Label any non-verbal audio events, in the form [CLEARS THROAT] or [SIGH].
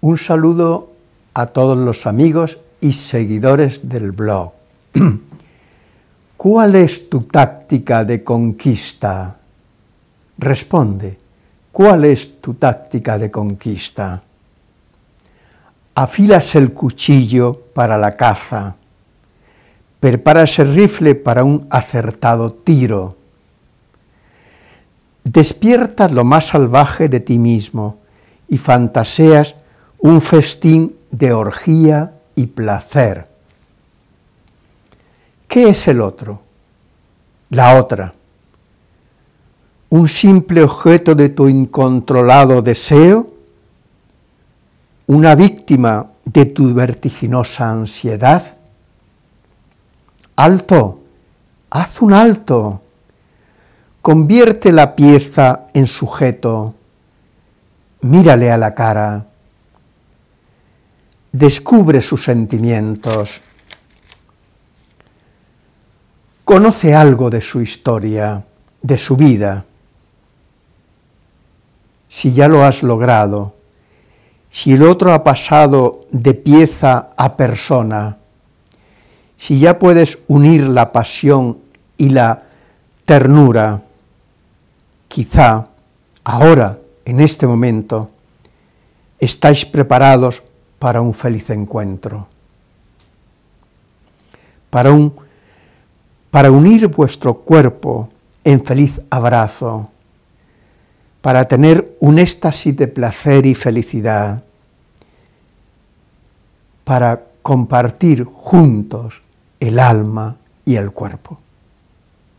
Un saludo a todos los amigos y seguidores del blog. [CLEARS THROAT] ¿Cuál es tu táctica de conquista? Responde, ¿cuál es tu táctica de conquista? Afilas el cuchillo para la caza, preparas el rifle para un acertado tiro, despiertas lo más salvaje de ti mismo y fantaseas un festín de orgía y placer. ¿Qué es el otro? La otra. ¿Un simple objeto de tu incontrolado deseo? ¿Una víctima de tu vertiginosa ansiedad? Alto, haz un alto. Convierte la pieza en sujeto. Mírale a la cara descubre sus sentimientos, conoce algo de su historia, de su vida. Si ya lo has logrado, si el otro ha pasado de pieza a persona, si ya puedes unir la pasión y la ternura, quizá ahora, en este momento, estáis preparados para un feliz encuentro, para, un, para unir vuestro cuerpo en feliz abrazo, para tener un éxtasis de placer y felicidad, para compartir juntos el alma y el cuerpo.